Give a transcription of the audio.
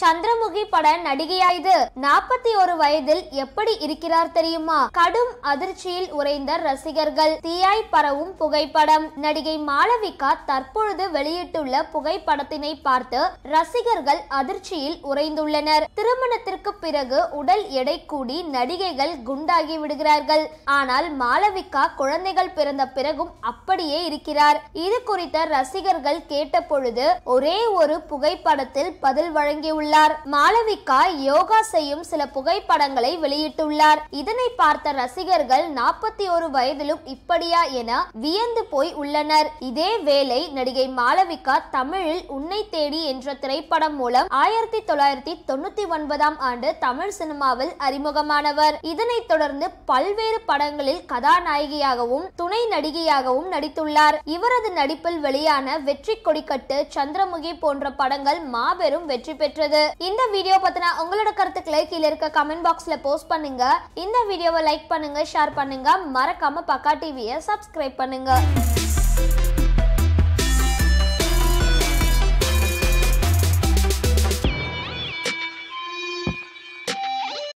சந்திரமுகி பட நடிகையாயுது நாற்பத்தி ஒரு வயதில் எப்படி இருக்கிறார் தெரியுமா கடும் அதிர்ச்சியில் உறைந்த ரசிகர்கள் தீயாய் பரவும் புகைப்படம் நடிகை மாளவிகா தற்பொழுது வெளியிட்டுள்ள புகைப்படத்தினை பார்த்து ரசிகர்கள் அதிர்ச்சியில் உறைந்துள்ளனர் திருமணத்திற்கு பிறகு உடல் எடை கூடி நடிகைகள் குண்டாகி விடுகிறார்கள் ஆனால் மாளவிகா குழந்தைகள் பிறந்த பிறகும் அப்படியே இருக்கிறார் இது குறித்த ரசிகர்கள் கேட்ட பொழுது ஒரே ஒரு புகைப்படத்தில் பதில் வழங்கியுள்ளார் தெரிவித்துள்ளார் மாளவிகா யோகா செய்யும் சில புகைப்படங்களை வெளியிட்டுள்ளார் இதனை பார்த்த ரசிகர்கள் நாற்பத்தி ஒரு வயதிலும் இப்படியா என வியந்து போய் உள்ளனர் இதே வேளை நடிகை மாளவிகா தமிழில் உன்னை தேடி என்ற திரைப்படம் மூலம் ஆயிரத்தி தொள்ளாயிரத்தி தொண்ணூத்தி ஒன்பதாம் ஆண்டு தமிழ் சினிமாவில் அறிமுகமானவர் இதனைத் தொடர்ந்து பல்வேறு படங்களில் கதாநாயகியாகவும் துணை நடிகையாகவும் நடித்துள்ளார் இவரது நடிப்பில் வெளியான வெற்றி கொடிக்கட்டு சந்திரமுகி போன்ற படங்கள் மாபெரும் வெற்றி பெற்றது போகுது இந்த வீடியோ பத்தின உங்களோட கருத்துக்களை கீழே இருக்க கமெண்ட் பாக்ஸ்ல போஸ்ட் பண்ணுங்க இந்த வீடியோவை லைக் பண்ணுங்க ஷேர் பண்ணுங்க மறக்காம பக்கா டிவியை சப்ஸ்கிரைப் பண்ணுங்க